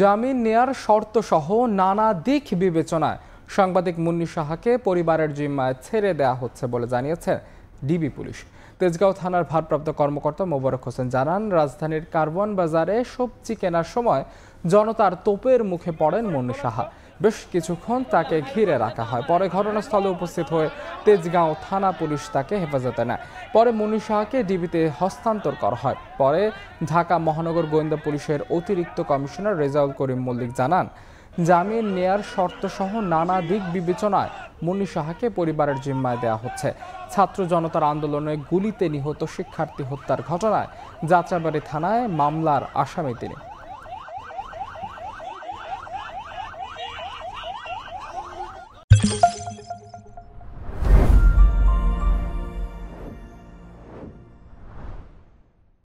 জামিন নেয়ার শর্তসহ নানা দিক বিবেচনায় সাংবাদিক মুন্নি সাহাকে পরিবারের জিম্মায় ছেড়ে দেওয়া হচ্ছে বলে জানিয়েছে ডিবি পুলিশ তেজগাঁও থানার ভারপ্রাপ্ত কর্মকর্তা মোবারক হোসেন জানান রাজধানীর কার্বন বাজারে সবজি কেনার সময় জনতার তোপের মুখে পড়েন মুন্নি সাহা বেশ কিছুক্ষণ তাকে ঘিরে রাখা হয় পরে ঘটনাস্থলে উপস্থিত হয়ে তেজগাঁও থানা পুলিশ তাকে হেফাজতে নেয় পরে মুনি শাহকে ডিবিতে হস্তান্তর করা হয় পরে ঢাকা মহানগর গোয়েন্দা পুলিশের অতিরিক্ত কমিশনার রেজাউল করিম মল্লিক জানান জামিন নেয়ার শর্তসহ নানা দিক বিবেচনায় মুন্নি সাহাকে পরিবারের জিম্মায় দেয়া হচ্ছে ছাত্র জনতার আন্দোলনে গুলিতে নিহত শিক্ষার্থী হত্যার ঘটনায় যাত্রাবাড়ি থানায় মামলার আসামি তিনি